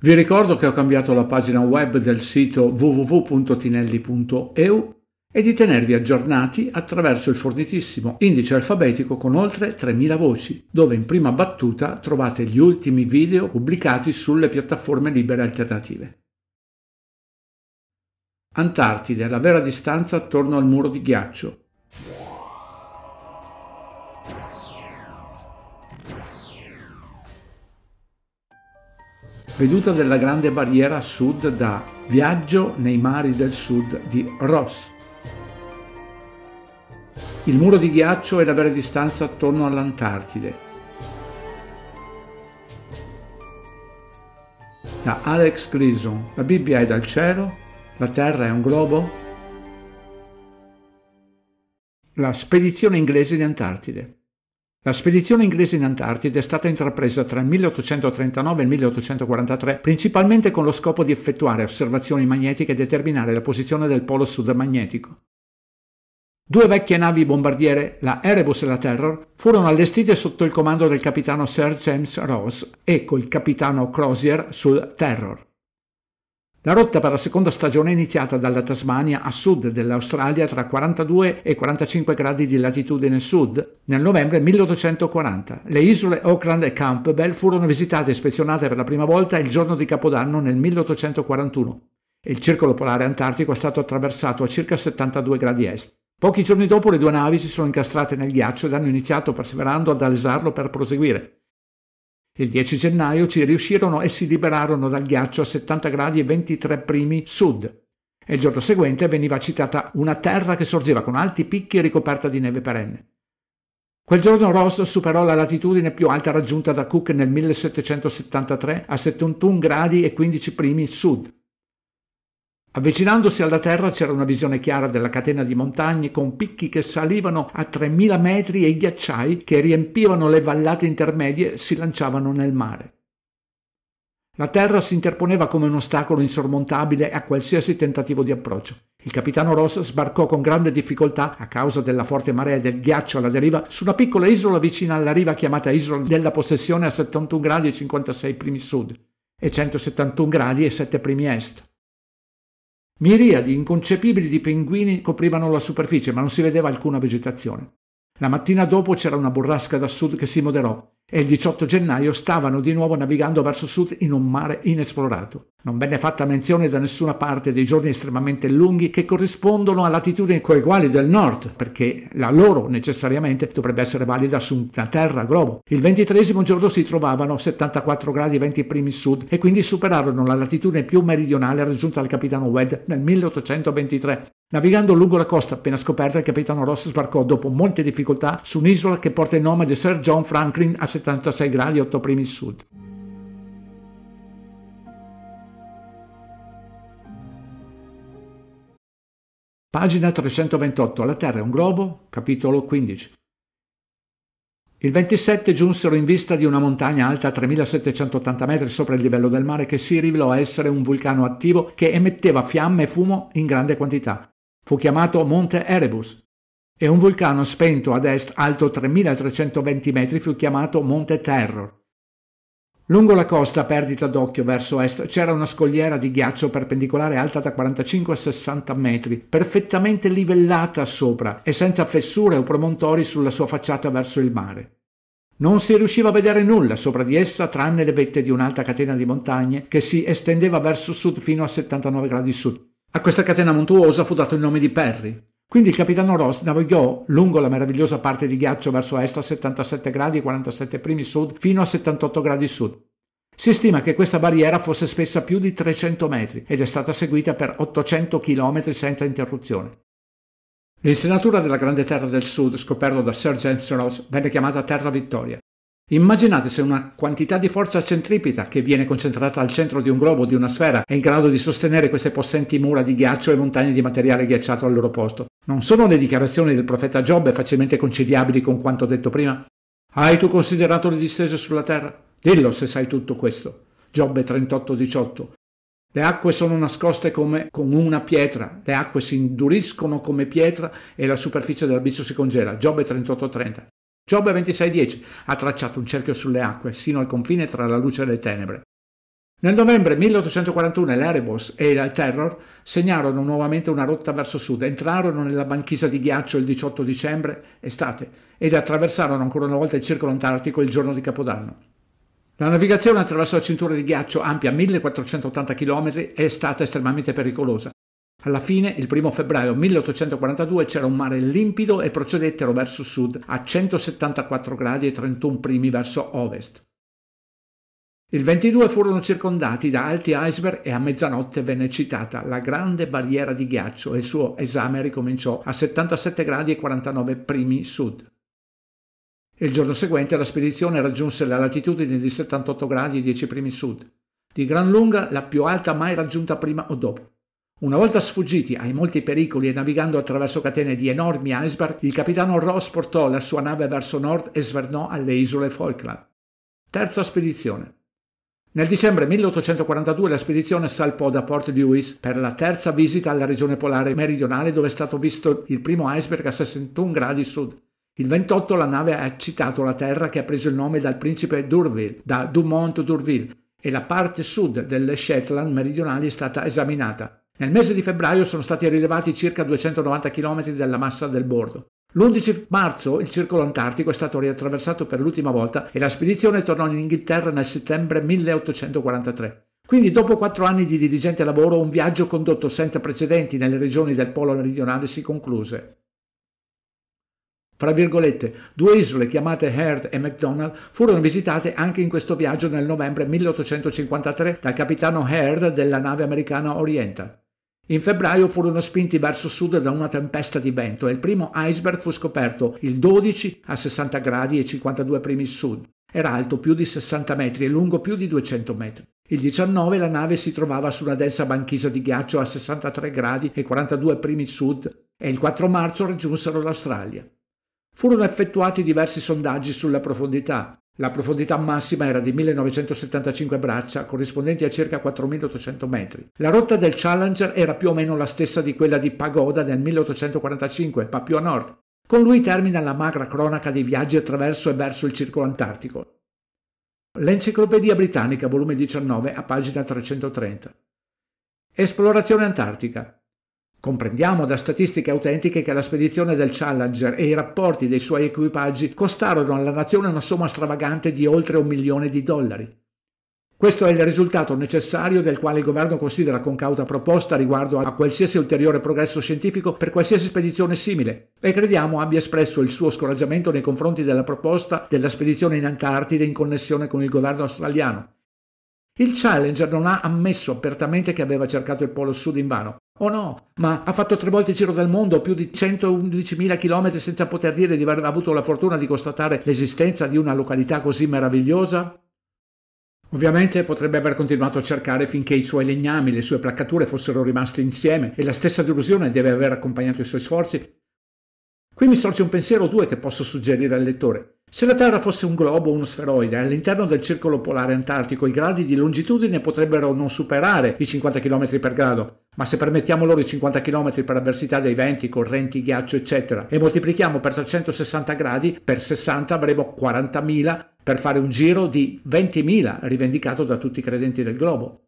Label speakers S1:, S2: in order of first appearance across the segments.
S1: Vi ricordo che ho cambiato la pagina web del sito www.tinelli.eu e di tenervi aggiornati attraverso il fornitissimo indice alfabetico con oltre 3.000 voci, dove in prima battuta trovate gli ultimi video pubblicati sulle piattaforme libere alternative. Antartide, la vera distanza attorno al muro di ghiaccio, veduta della Grande Barriera a Sud da Viaggio nei mari del Sud di Ross. Il muro di ghiaccio è la vera distanza attorno all'Antartide. Da Alex Grison, la Bibbia è dal cielo, la Terra è un globo. La spedizione inglese di Antartide. La spedizione inglese in Antartide è stata intrapresa tra il 1839 e il 1843 principalmente con lo scopo di effettuare osservazioni magnetiche e determinare la posizione del polo sud magnetico. Due vecchie navi bombardiere, la Erebus e la Terror, furono allestite sotto il comando del capitano Sir James Ross e col capitano Crozier sul Terror. La rotta per la seconda stagione è iniziata dalla Tasmania a sud dell'Australia tra 42 e 45 gradi di latitudine sud nel novembre 1840. Le isole Auckland e Campbell furono visitate e ispezionate per la prima volta il giorno di Capodanno nel 1841 e il circolo polare antartico è stato attraversato a circa 72 gradi est. Pochi giorni dopo le due navi si sono incastrate nel ghiaccio ed hanno iniziato perseverando ad alzarlo per proseguire. Il 10 gennaio ci riuscirono e si liberarono dal ghiaccio a 70 gradi e 23 primi sud. E il giorno seguente veniva citata una terra che sorgeva con alti picchi ricoperta di neve perenne. Quel giorno Ross superò la latitudine più alta raggiunta da Cook nel 1773 a 71 gradi e 15 primi sud. Avvicinandosi alla terra c'era una visione chiara della catena di montagne con picchi che salivano a 3000 metri e ghiacciai che riempivano le vallate intermedie si lanciavano nel mare. La terra si interponeva come un ostacolo insormontabile a qualsiasi tentativo di approccio. Il capitano Ross sbarcò con grande difficoltà, a causa della forte marea e del ghiaccio alla deriva, su una piccola isola vicina alla riva chiamata Isola della Possessione a 71 gradi e 56 primi sud e 171 gradi e 7 primi est. Miriadi inconcepibili di pinguini coprivano la superficie, ma non si vedeva alcuna vegetazione. La mattina dopo c'era una burrasca da sud che si moderò e il 18 gennaio stavano di nuovo navigando verso sud in un mare inesplorato. Non venne fatta menzione da nessuna parte dei giorni estremamente lunghi che corrispondono a latitudini coeguali del nord, perché la loro necessariamente dovrebbe essere valida su una terra globo. Il ventitresimo giorno si trovavano 74 gradi 20 primi sud e quindi superarono la latitudine più meridionale raggiunta dal capitano Weld nel 1823. Navigando lungo la costa appena scoperta, il capitano Ross sbarcò dopo molte difficoltà su un'isola che porta il nome di Sir John Franklin a 76 gradi 8 primi sud. Pagina 328. La Terra è un globo, capitolo 15. Il 27 giunsero in vista di una montagna alta a 3780 metri sopra il livello del mare che si rivelò essere un vulcano attivo che emetteva fiamme e fumo in grande quantità. Fu chiamato Monte Erebus e un vulcano spento ad est alto 3.320 metri fu chiamato Monte Terror. Lungo la costa, perdita d'occhio verso est, c'era una scogliera di ghiaccio perpendicolare alta da 45 a 60 metri, perfettamente livellata sopra e senza fessure o promontori sulla sua facciata verso il mare. Non si riusciva a vedere nulla sopra di essa tranne le vette di un'alta catena di montagne che si estendeva verso sud fino a 79 gradi sud. A questa catena montuosa fu dato il nome di Perry. Quindi il capitano Ross navigò lungo la meravigliosa parte di ghiaccio verso est a 77 gradi 47 primi sud fino a 78 gradi sud. Si stima che questa barriera fosse spessa più di 300 metri ed è stata seguita per 800 km senza interruzione. L'insenatura della Grande Terra del Sud, scoperta da Sir James Ross, venne chiamata Terra Vittoria. Immaginate se una quantità di forza centripeta che viene concentrata al centro di un globo o di una sfera è in grado di sostenere queste possenti mura di ghiaccio e montagne di materiale ghiacciato al loro posto. Non sono le dichiarazioni del profeta Giobbe facilmente conciliabili con quanto detto prima? Hai tu considerato le distese sulla terra? Dillo se sai tutto questo. Giobbe 38:18. Le acque sono nascoste come con una pietra, le acque si induriscono come pietra e la superficie dell'abisso si congela. Giobbe 38:30. Giobbe 26:10 ha tracciato un cerchio sulle acque, sino al confine tra la luce e le tenebre. Nel novembre 1841 l'Erebus e il Terror segnarono nuovamente una rotta verso sud, entrarono nella banchisa di ghiaccio il 18 dicembre estate ed attraversarono ancora una volta il circolo antartico il giorno di Capodanno. La navigazione attraverso la cintura di ghiaccio ampia 1480 km è stata estremamente pericolosa. Alla fine, il 1 febbraio 1842, c'era un mare limpido e procedettero verso sud a 174 gradi e 31 primi verso ovest. Il 22 furono circondati da alti iceberg e a mezzanotte venne citata la grande barriera di ghiaccio e il suo esame ricominciò a 77 gradi e 49 primi sud. Il giorno seguente la spedizione raggiunse la latitudine di 78 gradi e 10 primi sud, di gran lunga la più alta mai raggiunta prima o dopo. Una volta sfuggiti ai molti pericoli e navigando attraverso catene di enormi iceberg, il capitano Ross portò la sua nave verso nord e svernò alle isole Falkland. Terza spedizione. Nel dicembre 1842 la spedizione salpò da Port Lewis per la terza visita alla regione polare meridionale dove è stato visto il primo iceberg a 61 gradi sud. Il 28 la nave ha eccitato la terra che ha preso il nome dal principe d'Urville, da Dumont d'Urville, e la parte sud delle Shetland meridionali è stata esaminata. Nel mese di febbraio sono stati rilevati circa 290 km della massa del bordo. L'11 marzo il circolo antartico è stato riattraversato per l'ultima volta e la spedizione tornò in Inghilterra nel settembre 1843. Quindi dopo quattro anni di diligente lavoro un viaggio condotto senza precedenti nelle regioni del polo meridionale si concluse. Fra virgolette, due isole chiamate Heard e McDonald furono visitate anche in questo viaggio nel novembre 1853 dal capitano Heard della nave americana Oriental. In febbraio furono spinti verso sud da una tempesta di vento e il primo iceberg fu scoperto il 12 a 60 gradi e 52 primi sud. Era alto più di 60 metri e lungo più di 200 metri. Il 19 la nave si trovava su una densa banchisa di ghiaccio a 63 gradi e 42 primi sud e il 4 marzo raggiunsero l'Australia. Furono effettuati diversi sondaggi sulla profondità. La profondità massima era di 1975 braccia, corrispondenti a circa 4800 metri. La rotta del Challenger era più o meno la stessa di quella di Pagoda nel 1845, ma più a nord. Con lui termina la magra cronaca dei viaggi attraverso e verso il circolo antartico. L'Enciclopedia Britannica, volume 19, a pagina 330. Esplorazione antartica. Comprendiamo da statistiche autentiche che la spedizione del Challenger e i rapporti dei suoi equipaggi costarono alla nazione una somma stravagante di oltre un milione di dollari. Questo è il risultato necessario del quale il governo considera con cauta proposta riguardo a qualsiasi ulteriore progresso scientifico per qualsiasi spedizione simile e crediamo abbia espresso il suo scoraggiamento nei confronti della proposta della spedizione in Antartide in connessione con il governo australiano. Il Challenger non ha ammesso apertamente che aveva cercato il Polo Sud in vano, o oh no, ma ha fatto tre volte il giro del mondo, più di 111.000 km senza poter dire di aver avuto la fortuna di constatare l'esistenza di una località così meravigliosa? Ovviamente potrebbe aver continuato a cercare finché i suoi legnami, le sue placcature fossero rimaste insieme e la stessa delusione deve aver accompagnato i suoi sforzi. Qui mi sorge un pensiero o due che posso suggerire al lettore. Se la Terra fosse un globo o uno sferoide, all'interno del circolo polare antartico i gradi di longitudine potrebbero non superare i 50 km per grado, ma se permettiamo loro i 50 km per avversità dei venti, correnti, ghiaccio, eccetera, e moltiplichiamo per 360 gradi, per 60 avremo 40.000 per fare un giro di 20.000 rivendicato da tutti i credenti del globo.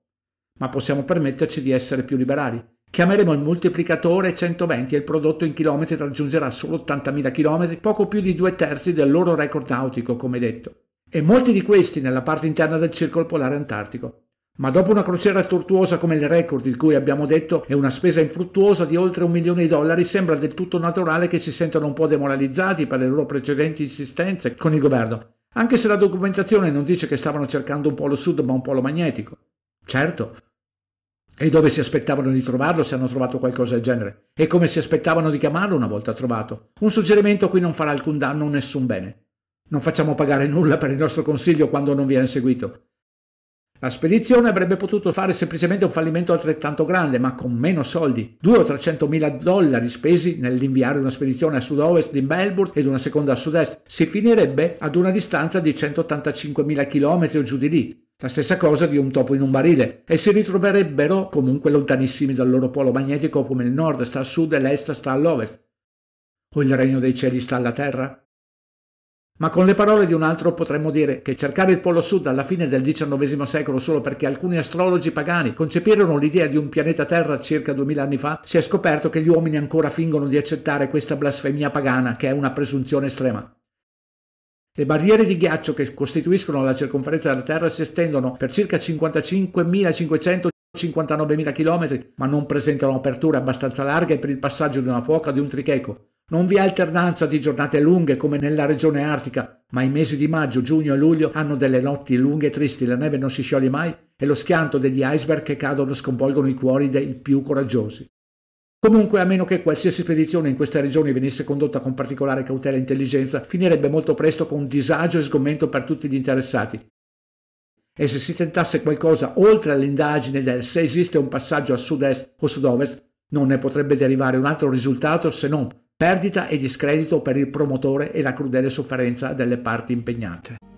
S1: Ma possiamo permetterci di essere più liberali. Chiameremo il moltiplicatore 120 e il prodotto in chilometri raggiungerà solo 80.000 km, poco più di due terzi del loro record nautico, come detto. E molti di questi nella parte interna del circolo polare antartico. Ma dopo una crociera tortuosa come il record di cui abbiamo detto e una spesa infruttuosa di oltre un milione di dollari, sembra del tutto naturale che si sentano un po' demoralizzati per le loro precedenti insistenze con il governo, anche se la documentazione non dice che stavano cercando un polo sud ma un polo magnetico. Certo. E dove si aspettavano di trovarlo se hanno trovato qualcosa del genere? E come si aspettavano di chiamarlo una volta trovato? Un suggerimento qui non farà alcun danno o nessun bene. Non facciamo pagare nulla per il nostro consiglio quando non viene seguito. La spedizione avrebbe potuto fare semplicemente un fallimento altrettanto grande, ma con meno soldi. 2 o 300 mila dollari spesi nell'inviare una spedizione a sud-ovest di Melbourne ed una seconda a sud-est si finirebbe ad una distanza di 185 mila chilometri o giù di lì. La stessa cosa di un topo in un barile, e si ritroverebbero comunque lontanissimi dal loro polo magnetico come il nord sta a sud e l'est sta all'ovest. O il regno dei cieli sta alla terra? Ma con le parole di un altro potremmo dire che cercare il Polo Sud alla fine del XIX secolo solo perché alcuni astrologi pagani concepirono l'idea di un pianeta Terra circa 2000 anni fa, si è scoperto che gli uomini ancora fingono di accettare questa blasfemia pagana che è una presunzione estrema. Le barriere di ghiaccio che costituiscono la circonferenza della Terra si estendono per circa 55.559.000 km, ma non presentano aperture abbastanza larghe per il passaggio di una fuoca o di un tricheco, non vi è alternanza di giornate lunghe come nella regione artica, ma i mesi di maggio, giugno e luglio hanno delle notti lunghe e tristi, la neve non si scioglie mai e lo schianto degli iceberg che cadono sconvolgono i cuori dei più coraggiosi. Comunque, a meno che qualsiasi spedizione in queste regioni venisse condotta con particolare cautela e intelligenza, finirebbe molto presto con disagio e sgomento per tutti gli interessati. E se si tentasse qualcosa oltre all'indagine del se esiste un passaggio a sud-est o sud-ovest, non ne potrebbe derivare un altro risultato se non perdita e discredito per il promotore e la crudele sofferenza delle parti impegnate.